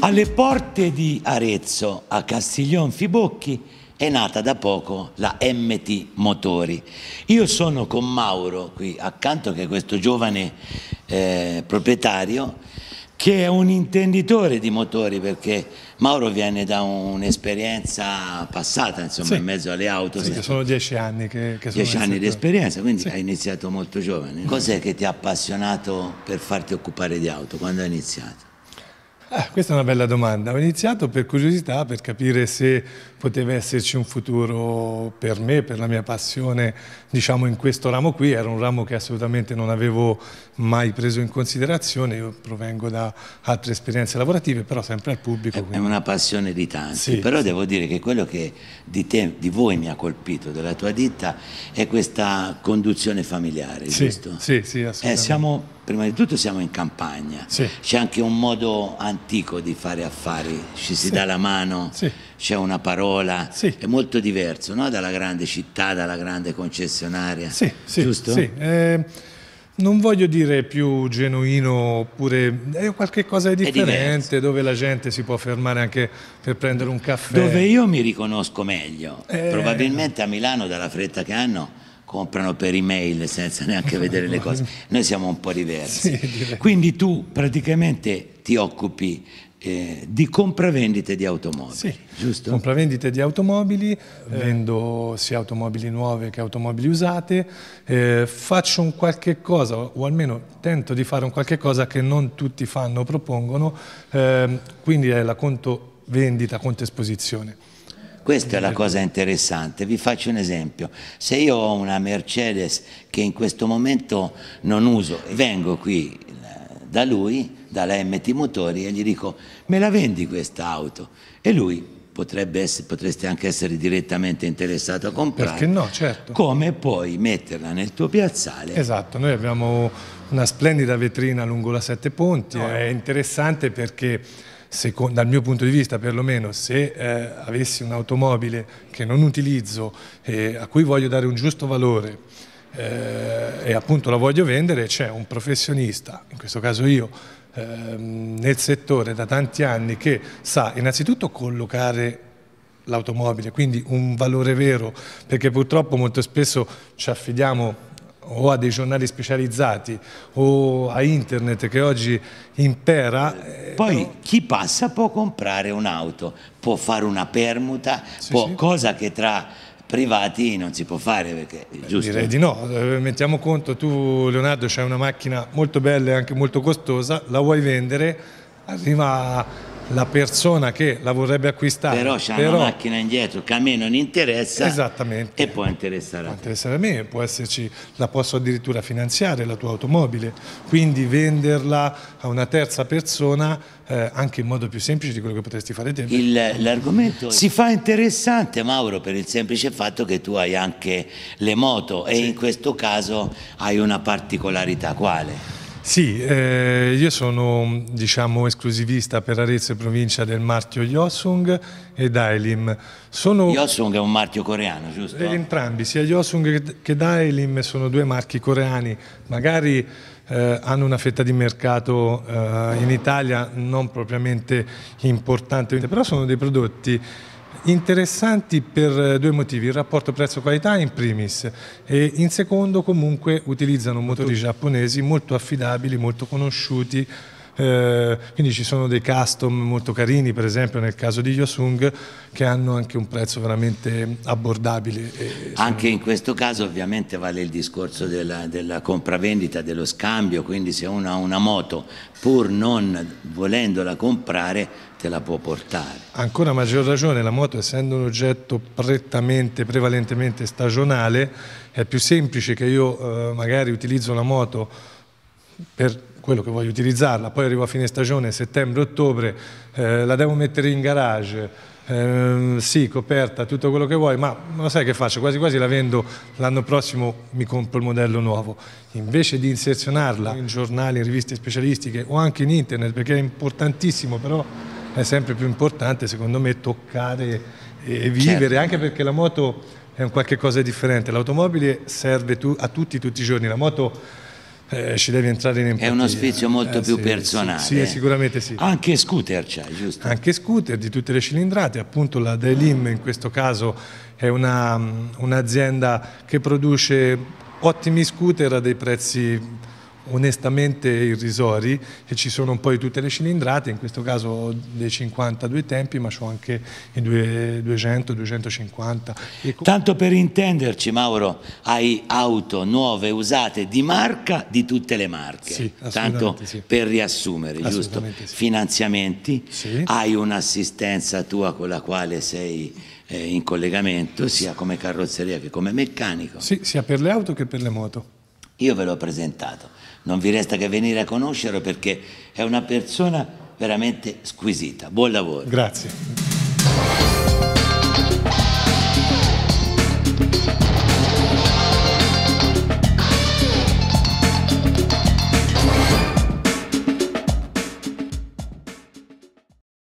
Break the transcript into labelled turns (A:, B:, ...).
A: Alle porte di Arezzo, a Castiglion Fibocchi, è nata da poco la MT Motori. Io sono con Mauro qui accanto, che è questo giovane eh, proprietario, che è un intenditore di motori perché Mauro viene da un'esperienza passata insomma sì. in mezzo alle auto sì, che
B: sono dieci anni che, che dieci anni di
A: esperienza quindi sì. hai iniziato molto giovane cos'è che ti ha appassionato per farti occupare di auto quando hai iniziato?
B: Ah, questa è una bella domanda. Ho iniziato per curiosità, per capire se poteva esserci un futuro per me, per la mia passione, diciamo in questo ramo qui. Era un ramo che assolutamente non avevo mai preso in considerazione. Io provengo da altre esperienze lavorative, però sempre al pubblico. Quindi.
A: È una passione di tanti, sì, però sì. devo dire che quello che di, te, di, voi mi ha colpito, della tua ditta, è questa conduzione familiare, sì, giusto?
B: Sì, sì, assolutamente. Eh,
A: siamo prima di tutto siamo in campagna, sì. c'è anche un modo antico di fare affari, ci si sì. dà la mano, sì. c'è una parola, è molto diverso no? dalla grande città, dalla grande concessionaria, giusto?
B: Eh, non voglio dire più genuino oppure è eh, qualche cosa di differente
A: dove la gente si può fermare anche per prendere un caffè. Dove io mi riconosco meglio, eh... probabilmente a Milano dalla fretta che hanno comprano per email senza neanche vedere le cose. Noi siamo un po' diversi. Quindi tu praticamente ti occupi eh, di compravendite di automobili, sì.
B: giusto? Compravendite di automobili, eh. vendo sia automobili nuove che automobili usate, eh, faccio un qualche cosa, o almeno tento di fare un qualche cosa che non tutti fanno o propongono, ehm, quindi è la conto vendita, conto
A: esposizione. Questa è la certo. cosa interessante. Vi faccio un esempio. Se io ho una Mercedes che in questo momento non uso, vengo qui eh, da lui, dalla MT Motori, e gli dico me la vendi questa auto? E lui essere, potreste anche essere direttamente interessato a comprare. Perché no, certo. Come puoi
B: metterla nel tuo piazzale. Esatto, noi abbiamo una splendida vetrina lungo la Sette Ponti, no. è interessante perché secondo, dal mio punto di vista perlomeno, se eh, avessi un'automobile che non utilizzo e a cui voglio dare un giusto valore eh, e appunto la voglio vendere, c'è un professionista, in questo caso io, ehm, nel settore da tanti anni che sa innanzitutto collocare l'automobile, quindi un valore vero, perché purtroppo molto spesso ci affidiamo o a dei giornali specializzati o a internet che oggi
A: impera. Eh, Poi però... chi passa può comprare un'auto, può fare una permuta, sì, può, sì. cosa che tra privati non si può fare perché giusto? Direi di
B: no, eh, mettiamo conto tu Leonardo c'hai una macchina molto bella e anche molto costosa, la vuoi vendere, arriva A la persona che la vorrebbe acquistare però c'è però... una
A: macchina indietro che a me non interessa esattamente e può interessare può interessare a me
B: può esserci la posso addirittura finanziare la tua automobile quindi venderla a una terza persona eh, anche in modo più semplice di quello che potresti fare te
A: l'argomento si fa interessante Mauro per il semplice fatto che tu hai anche le moto sì. e in questo caso hai una particolarità quale? Sì, eh, io
B: sono diciamo, esclusivista per Arezzo e provincia del marchio Yosung e
A: Ailim. Sono... Yosung è un marchio coreano, giusto? Eh,
B: entrambi, sia Yosung che Dailim sono due marchi coreani, magari eh, hanno una fetta di mercato eh, in Italia non propriamente importante, però sono dei prodotti Interessanti per eh, due motivi, il rapporto prezzo-qualità in primis e in secondo comunque utilizzano motori giapponesi molto affidabili, molto conosciuti eh, quindi ci sono dei custom molto carini per esempio nel caso di Yosung che hanno anche un prezzo veramente abbordabile.
A: Anche sono... in questo caso ovviamente vale il discorso della, della compravendita, dello scambio, quindi se uno ha una moto pur non volendola comprare te la può portare.
B: Ancora maggior ragione, la moto essendo un oggetto prettamente, prevalentemente stagionale, è più semplice che io eh, magari utilizzo la moto per quello che voglio utilizzarla, poi arrivo a fine stagione, settembre-ottobre, eh, la devo mettere in garage, eh, sì, coperta, tutto quello che vuoi, ma lo sai che faccio? Quasi quasi la vendo, l'anno prossimo mi compro il modello nuovo. Invece di inserzionarla in giornali, in riviste specialistiche o anche in internet, perché è importantissimo, però è sempre più importante secondo me toccare e certo. vivere, certo. anche perché la moto è un qualche cosa di differente, l'automobile serve tu, a tutti tutti i giorni, la moto eh, ci devi entrare in empatia. È uno
A: spizio molto eh, più sì, personale. Sì, sì, eh, sicuramente sì.
B: Anche scooter c'hai, giusto? Anche scooter di tutte le cilindrate, appunto la Dailim in questo caso è mm, un'azienda che produce ottimi scooter a dei prezzi onestamente irrisori e ci sono poi tutte le cilindrate, in questo caso ho dei 52 tempi ma ho anche i 200, 250.
A: Ecco. Tanto per intenderci Mauro, hai auto nuove, usate, di marca di tutte le marche, sì, tanto sì. per riassumere, giusto? Sì. Finanziamenti, hai un'assistenza tua con la quale sei eh, in collegamento sia come carrozzeria che come meccanico. Sì, sia per
B: le auto che per le moto.
A: Io ve l'ho presentato, non vi resta che venire a conoscerlo perché è una persona veramente squisita. Buon lavoro. Grazie.